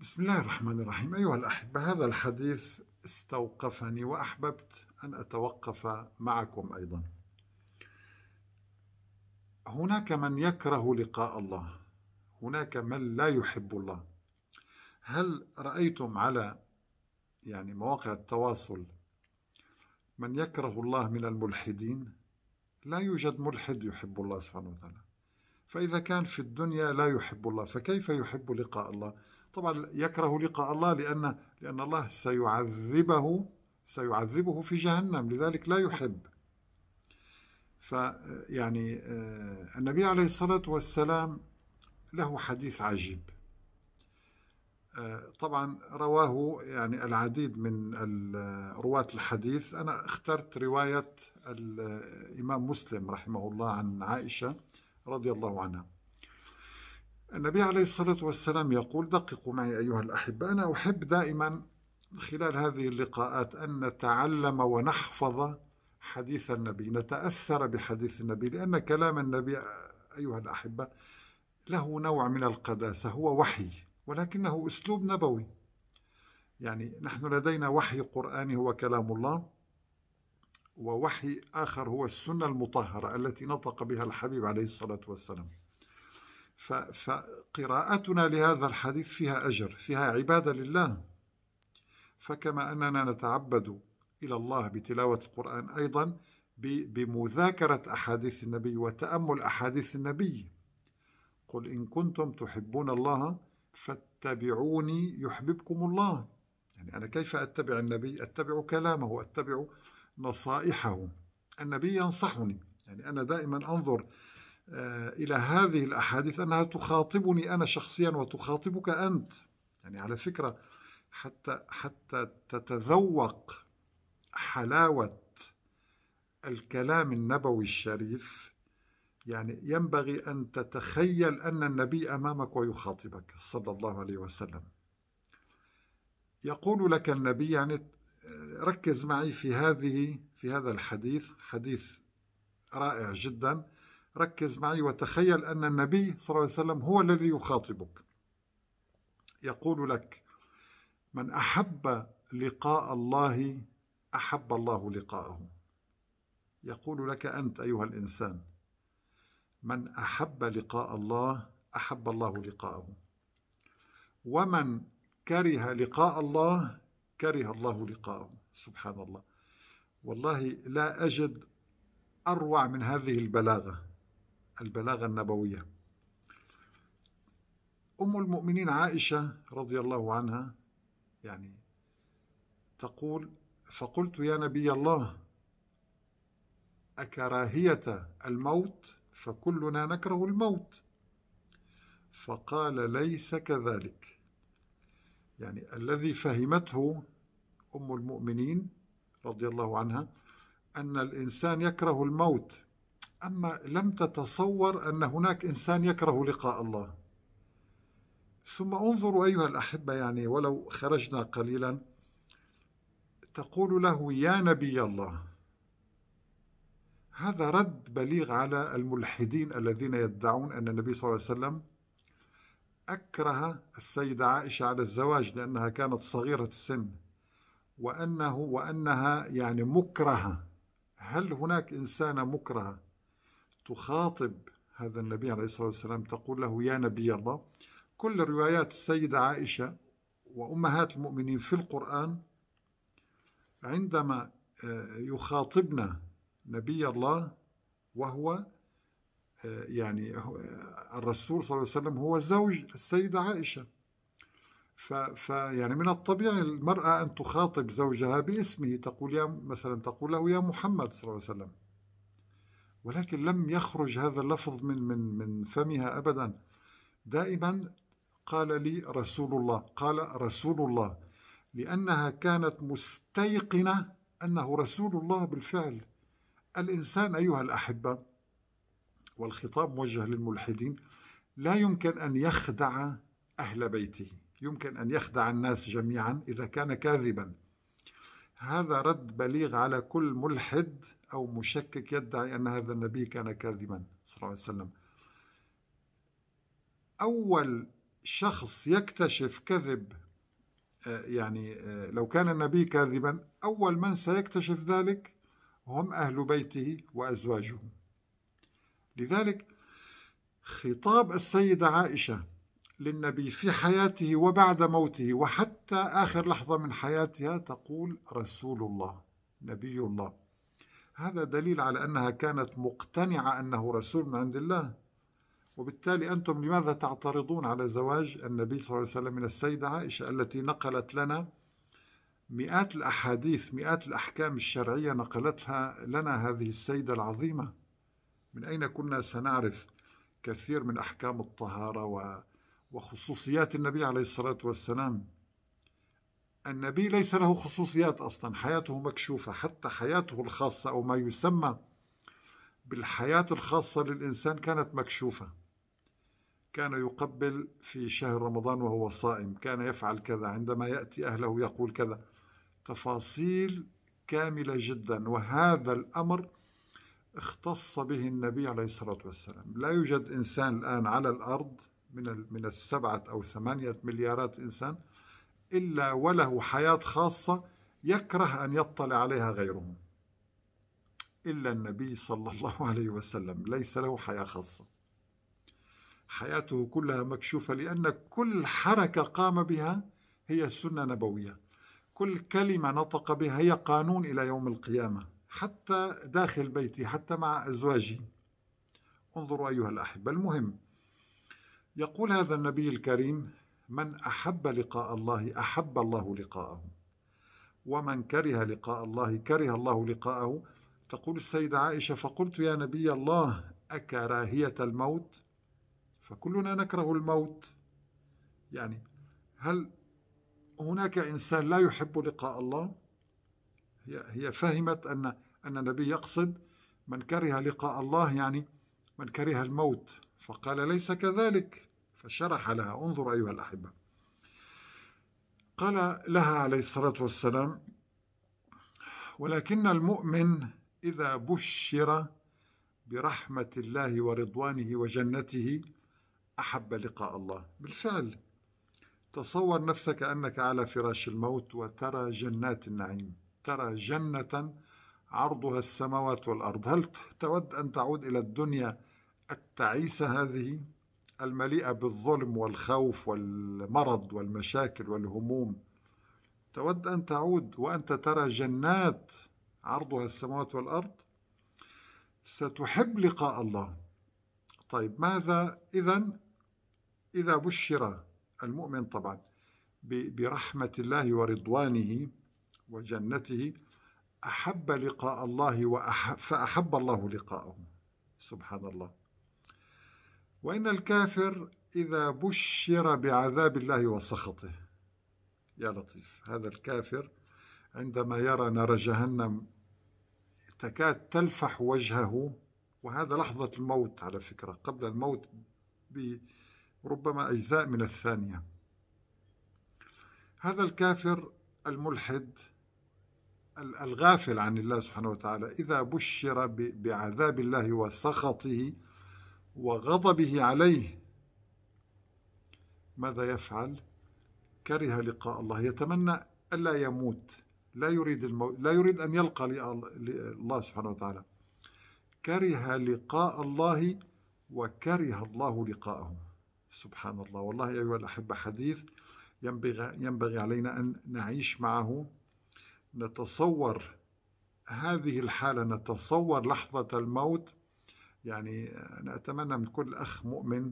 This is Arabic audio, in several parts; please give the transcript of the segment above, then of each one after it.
بسم الله الرحمن الرحيم أيها الأحبة هذا الحديث استوقفني وأحببت أن أتوقف معكم أيضا هناك من يكره لقاء الله هناك من لا يحب الله هل رأيتم على يعني مواقع التواصل من يكره الله من الملحدين لا يوجد ملحد يحب الله سبحانه وتعالى فإذا كان في الدنيا لا يحب الله فكيف يحب لقاء الله طبعا يكره لقاء الله لأن لأن الله سيعذبه سيعذبه في جهنم لذلك لا يحب فيعني آه، النبي عليه الصلاة والسلام له حديث عجيب آه، طبعا رواه يعني العديد من رواة الحديث أنا اخترت رواية الإمام آه، مسلم رحمه الله عن عائشة رضي الله عنها النبي عليه الصلاة والسلام يقول دققوا معي أيها الأحبة أنا أحب دائما خلال هذه اللقاءات أن نتعلم ونحفظ حديث النبي نتأثر بحديث النبي لأن كلام النبي أيها الأحبة له نوع من القداسة هو وحي ولكنه أسلوب نبوي يعني نحن لدينا وحي قرآني هو كلام الله ووحي آخر هو السنة المطهرة التي نطق بها الحبيب عليه الصلاة والسلام فقراءتنا لهذا الحديث فيها أجر فيها عبادة لله فكما أننا نتعبد إلى الله بتلاوة القرآن أيضا بمذاكرة أحاديث النبي وتأمل أحاديث النبي قل إن كنتم تحبون الله فاتبعوني يحببكم الله يعني أنا كيف أتبع النبي أتبع كلامه أتبع نصائحه النبي ينصحني يعني أنا دائما أنظر آه، إلى هذه الأحاديث أنها تخاطبني أنا شخصيا وتخاطبك أنت يعني على فكرة حتى حتى تتذوق حلاوة الكلام النبوي الشريف يعني ينبغي أن تتخيل أن النبي أمامك ويخاطبك صلى الله عليه وسلم يقول لك النبي يعني ركز معي في هذه في هذا الحديث حديث رائع جدا ركز معي وتخيل أن النبي صلى الله عليه وسلم هو الذي يخاطبك يقول لك من أحب لقاء الله أحب الله لقاءه يقول لك أنت أيها الإنسان من أحب لقاء الله أحب الله لقاءه ومن كره لقاء الله كره الله لقاءه سبحان الله والله لا أجد أروع من هذه البلاغة البلاغة النبوية أم المؤمنين عائشة رضي الله عنها يعني تقول فقلت يا نبي الله أكراهية الموت فكلنا نكره الموت فقال ليس كذلك يعني الذي فهمته أم المؤمنين رضي الله عنها أن الإنسان يكره الموت أما لم تتصور أن هناك إنسان يكره لقاء الله ثم انظروا أيها الأحبة يعني ولو خرجنا قليلا تقول له يا نبي الله هذا رد بليغ على الملحدين الذين يدعون أن النبي صلى الله عليه وسلم أكره السيدة عائشة على الزواج لأنها كانت صغيرة السن وأنه وأنها يعني مكرهة هل هناك إنسانة مكرهة تخاطب هذا النبي عليه الصلاة والسلام تقول له يا نبي الله كل روايات السيدة عائشة وأمهات المؤمنين في القرآن عندما آه، يخاطبنا نبي الله وهو آه، يعني آه، الرسول صلى الله عليه وسلم هو زوج السيدة عائشة فيعني من الطبيعي المرأة أن تخاطب زوجها باسمه تقول يا مثلا تقول له يا محمد صلى الله عليه وسلم ولكن لم يخرج هذا اللفظ من من من فمها ابدا دائما قال لي رسول الله قال رسول الله لانها كانت مستيقنه انه رسول الله بالفعل الانسان ايها الاحبه والخطاب موجه للملحدين لا يمكن ان يخدع اهل بيته يمكن ان يخدع الناس جميعا اذا كان كاذبا هذا رد بليغ على كل ملحد أو مشكك يدعي أن هذا النبي كان كاذبا صلى الله عليه وسلم أول شخص يكتشف كذب آه، يعني آه، لو كان النبي كاذبا أول من سيكتشف ذلك هم أهل بيته وأزواجه لذلك خطاب السيدة عائشة للنبي في حياته وبعد موته وحتى آخر لحظة من حياتها تقول رسول الله نبي الله هذا دليل على أنها كانت مقتنعة أنه رسول من عند الله وبالتالي أنتم لماذا تعترضون على زواج النبي صلى الله عليه وسلم من السيدة عائشة التي نقلت لنا مئات الأحاديث مئات الأحكام الشرعية نقلتها لنا هذه السيدة العظيمة من أين كنا سنعرف كثير من أحكام الطهارة و... وخصوصيات النبي عليه الصلاة والسلام النبي ليس له خصوصيات أصلا حياته مكشوفة حتى حياته الخاصة أو ما يسمى بالحياة الخاصة للإنسان كانت مكشوفة كان يقبل في شهر رمضان وهو صائم كان يفعل كذا عندما يأتي أهله يقول كذا تفاصيل كاملة جدا وهذا الأمر اختص به النبي عليه الصلاة والسلام لا يوجد إنسان الآن على الأرض من من السبعة أو ثمانية مليارات إنسان إلا وله حياة خاصة يكره أن يطلع عليها غيرهم إلا النبي صلى الله عليه وسلم ليس له حياة خاصة حياته كلها مكشوفة لأن كل حركة قام بها هي سنة نبوية كل كلمة نطق بها هي قانون إلى يوم القيامة حتى داخل بيتي حتى مع أزواجي انظروا أيها الأحبة المهم يقول هذا النبي الكريم من احب لقاء الله احب الله لقاءه ومن كره لقاء الله كره الله لقاءه تقول السيده عائشه فقلت يا نبي الله اكراهيه الموت فكلنا نكره الموت يعني هل هناك انسان لا يحب لقاء الله هي هي فهمت ان ان النبي يقصد من كره لقاء الله يعني من كره الموت فقال ليس كذلك فشرح لها انظر أيها الأحبة قال لها عليه الصلاة والسلام ولكن المؤمن إذا بشر برحمة الله ورضوانه وجنته أحب لقاء الله بالفعل تصور نفسك أنك على فراش الموت وترى جنات النعيم ترى جنة عرضها السماوات والأرض هل تود أن تعود إلى الدنيا التعيسة هذه؟ المليئة بالظلم والخوف والمرض والمشاكل والهموم تود أن تعود وأنت ترى جنات عرضها السماوات والأرض ستحب لقاء الله طيب ماذا إذا إذا بشر المؤمن طبعا برحمة الله ورضوانه وجنته أحب لقاء الله فأحب الله لقاءه سبحان الله وإن الكافر إذا بشر بعذاب الله وسخطه يا لطيف هذا الكافر عندما يرى نار جهنم تكاد تلفح وجهه وهذا لحظة الموت على فكرة قبل الموت بربما أجزاء من الثانية هذا الكافر الملحد الغافل عن الله سبحانه وتعالى إذا بشر بعذاب الله وسخطه وغضبه عليه ماذا يفعل كره لقاء الله يتمنى ألا يموت لا يريد الموت لا يريد أن يلقى الله سبحانه وتعالى كره لقاء الله وكره الله لقاءه سبحان الله والله أيها الأحبة حديث ينبغي, ينبغي علينا أن نعيش معه نتصور هذه الحالة نتصور لحظة الموت يعني أنا أتمنى من كل أخ مؤمن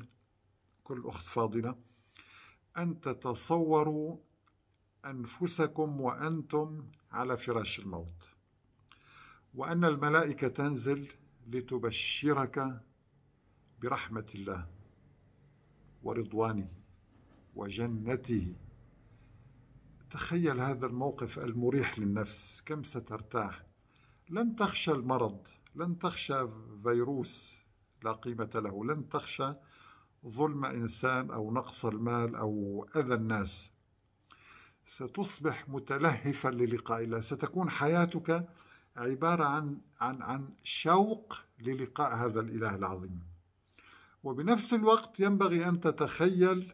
كل أخت فاضلة أن تتصوروا أنفسكم وأنتم على فراش الموت وأن الملائكة تنزل لتبشرك برحمة الله ورضوانه وجنته تخيل هذا الموقف المريح للنفس كم سترتاح لن تخشى المرض لن تخشى فيروس لا قيمة له لن تخشى ظلم إنسان أو نقص المال أو أذى الناس ستصبح متلهفا للقاء الله ستكون حياتك عبارة عن, عن, عن شوق للقاء هذا الإله العظيم وبنفس الوقت ينبغي أن تتخيل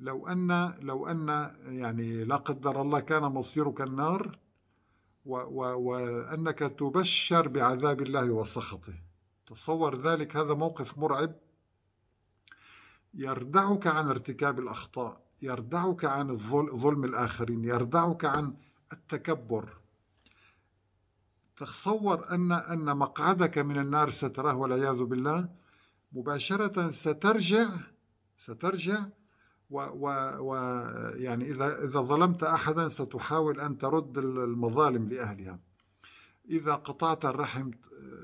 لو أن لو أن يعني لا قدر الله كان مصيرك النار وأنك تبشر بعذاب الله وسخطه تصور ذلك هذا موقف مرعب يردعك عن ارتكاب الأخطاء يردعك عن ظلم الآخرين يردعك عن التكبر تصور أن أن مقعدك من النار ستراه والعياذ بالله مباشرة سترجع سترجع و, و, ويعني إذا إذا ظلمت أحدا ستحاول أن ترد المظالم لأهلها إذا قطعت الرحم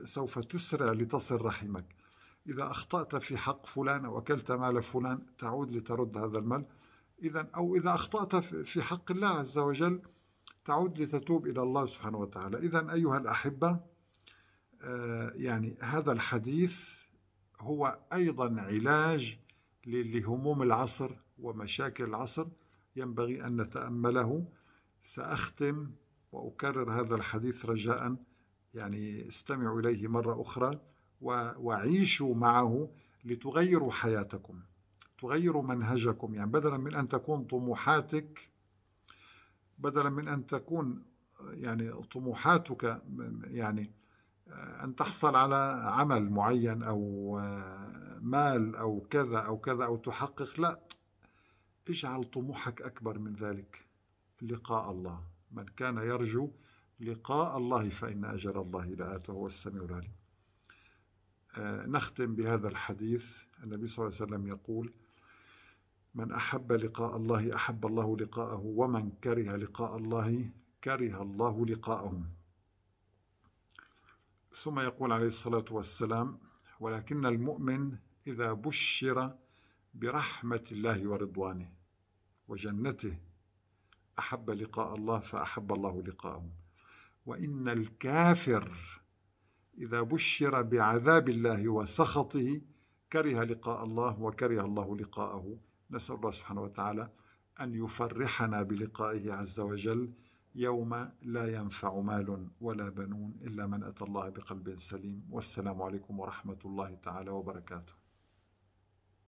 سوف تسرع لتصل رحمك إذا أخطأت في حق فلان أو أكلت مال فلان تعود لترد هذا المال إذا أو إذا أخطأت في حق الله عز وجل تعود لتتوب إلى الله سبحانه وتعالى إذا أيها الأحبة آه، يعني هذا الحديث هو أيضا علاج لهموم العصر ومشاكل العصر ينبغي أن نتأمله سأختم وأكرر هذا الحديث رجاء يعني استمعوا إليه مرة أخرى وعيشوا معه لتغيروا حياتكم تغيروا منهجكم يعني بدلا من أن تكون طموحاتك بدلا من أن تكون يعني طموحاتك يعني آه، أن تحصل على عمل معين أو آه، مال أو كذا أو كذا أو تحقق لا اجعل طموحك أكبر من ذلك لقاء الله من كان يرجو لقاء الله فإن أجل الله لآت وهو السميع العليم آه، نختم بهذا الحديث النبي صلى الله عليه وسلم يقول من أحب لقاء الله أحب الله لقاءه ومن كره لقاء الله كره الله لقاءهم ثم يقول عليه الصلاة والسلام ولكن المؤمن إذا بشر برحمة الله ورضوانه وجنته احب لقاء الله فاحب الله لقاءه وان الكافر اذا بشر بعذاب الله وسخطه كره لقاء الله وكره الله لقاءه نسال الله سبحانه وتعالى ان يفرحنا بلقائه عز وجل يوم لا ينفع مال ولا بنون الا من اتى الله بقلب سليم والسلام عليكم ورحمه الله تعالى وبركاته